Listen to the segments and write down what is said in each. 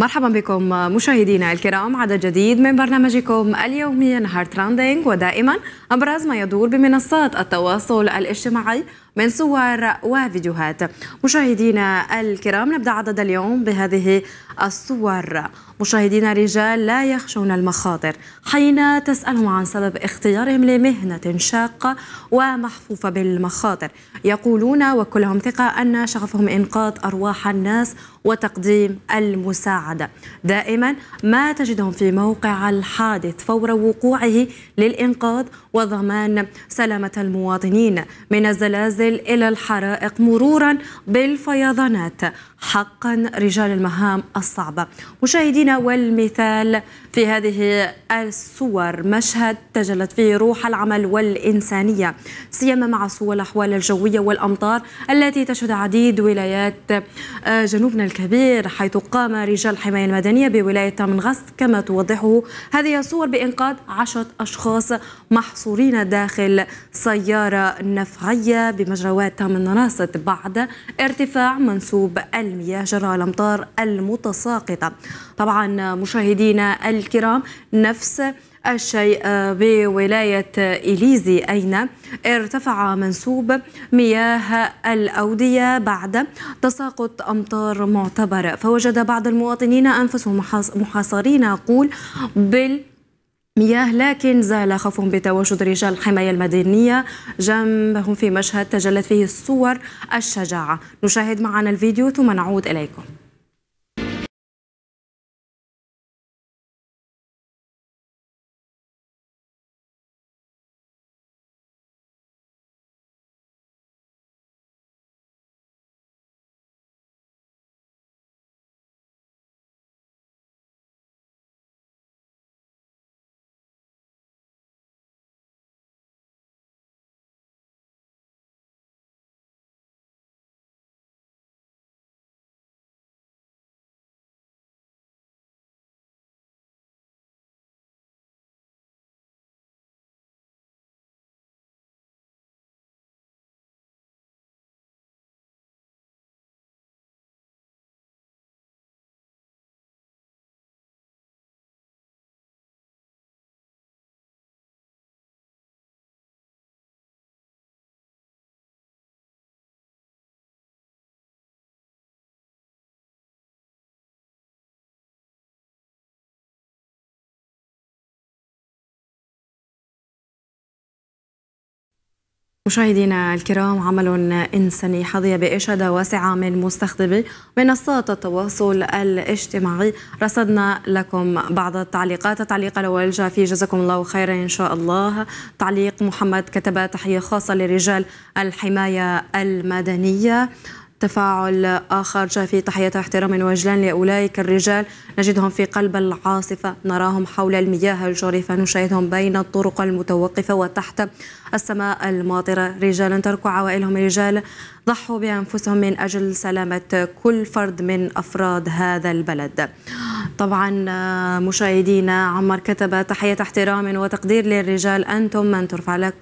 مرحبا بكم مشاهدينا الكرام عدد جديد من برنامجكم اليومي نهار تراندينج ودائما أبرز ما يدور بمنصات التواصل الاجتماعي من صور وفيديوهات مشاهدينا الكرام نبدأ عدد اليوم بهذه الصور مشاهدينا رجال لا يخشون المخاطر حين تسألهم عن سبب اختيارهم لمهنة شاقة ومحفوفة بالمخاطر يقولون وكلهم ثقة أن شغفهم إنقاذ أرواح الناس وتقديم المساعدة دائما ما تجدهم في موقع الحادث فور وقوعه للإنقاذ وضمان سلامة المواطنين من الزلازل يصل إلى الحرائق مرورا بالفيضانات حقا رجال المهام الصعبة مشاهدينا والمثال في هذه الصور مشهد تجلت فيه روح العمل والإنسانية سيما مع سوء الأحوال الجوية والأمطار التي تشهد عديد ولايات آه، جنوبنا الكبير حيث قام رجال الحماية المدنية بولاية تامنغست كما توضحه هذه الصور بإنقاذ عشرة أشخاص محصورين داخل سيارة نفعية بما المجريات من مناصت بعد ارتفاع منسوب المياه جراء الأمطار المتساقطة طبعا مشاهدينا الكرام نفس الشيء بولاية إليزي أين ارتفع منسوب مياه الأودية بعد تساقط أمطار معتبرة فوجد بعض المواطنين أنفسهم محاصرين أقول بال مياه لكن زال خوفهم بتواجد رجال الحماية المدنية جنبهم في مشهد تجلت فيه صور الشجاعة نشاهد معنا الفيديو ثم نعود إليكم مشاهدينا الكرام عمل إنساني حظي بإشادة واسعة من مستخدمي منصات التواصل الاجتماعي رصدنا لكم بعض التعليقات التعليق الأول جاء في جزاكم الله خيرا إن شاء الله تعليق محمد كتب تحية خاصة لرجال الحماية المدنية تفاعل آخر جاء تحية احترام وجلان لأولئك الرجال نجدهم في قلب العاصفة نراهم حول المياه الجريفة نشاهدهم بين الطرق المتوقفة وتحت السماء الماطرة رجالا تركوا عوائلهم رجال ضحوا بأنفسهم من أجل سلامة كل فرد من أفراد هذا البلد طبعا مشاهدينا عمر كتب تحية احترام وتقدير للرجال أنتم من ترفع لك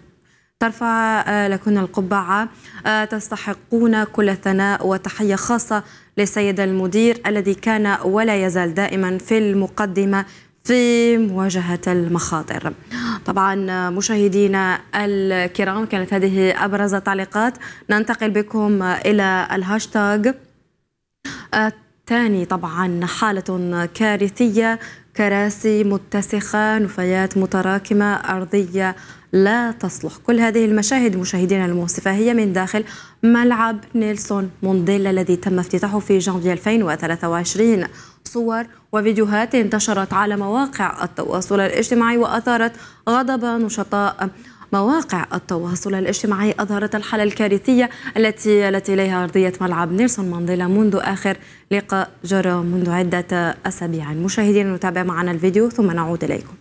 ترفع آه، لكن القبعة آه، تستحقون كل ثناء وتحية خاصة للسيد المدير الذي كان ولا يزال دائما في المقدمة في مواجهة المخاطر طبعا آه، مشاهدينا الكرام كانت هذه أبرز التعليقات ننتقل بكم إلى الهاشتاغ الثاني طبعا حالة كارثية كراسي متسخة نفايات متراكمة أرضية لا تصلح كل هذه المشاهد مشاهدينا الموصفة هي من داخل ملعب نيلسون مونديلا الذي تم افتتاحه في جانفي 2023 صور وفيديوهات انتشرت على مواقع التواصل الاجتماعي وأثارت غضب نشطاء مواقع التواصل الاجتماعي أظهرت الحالة الكارثية التي الت إليها أرضية ملعب نيلسون مانديلا منذ آخر لقاء جرى منذ عدة أسابيع مشاهدينا نتابع معنا الفيديو ثم نعود إليكم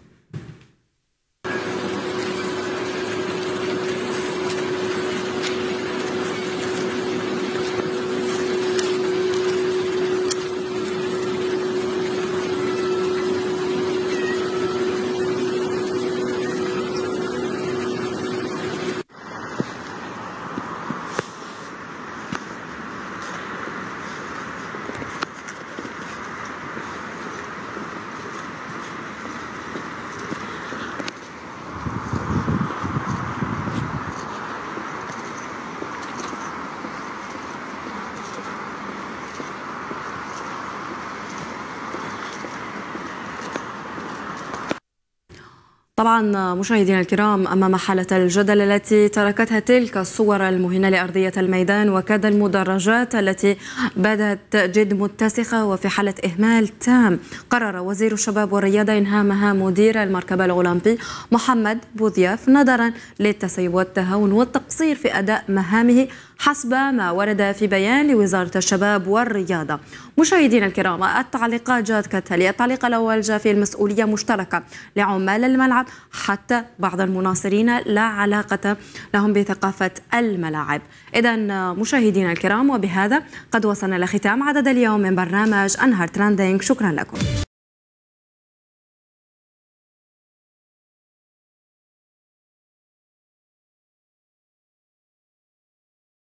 طبعا مشاهدينا الكرام أمام حالة الجدل التي تركتها تلك الصور المهينة لأرضية الميدان وكاد المدرجات التي بدات جد متسخة وفي حالة إهمال تام قرر وزير الشباب والرياضة مهام مدير المركبة الأولمبي محمد بوضياف نظرا للتسيب والتهاون والتقصير في أداء مهامه حسب ما ورد في بيان لوزارة الشباب والرياضة مشاهدينا الكرام التعليقات جاءت كالتالي التعليق الأول جاء في المسؤولية مشتركة لعمال الملعب حتى بعض المناصرين لا علاقة لهم بثقافة الملاعب إذا مشاهدينا الكرام وبهذا قد وصلنا لختام عدد اليوم من برنامج أنهار تراندينج شكرا لكم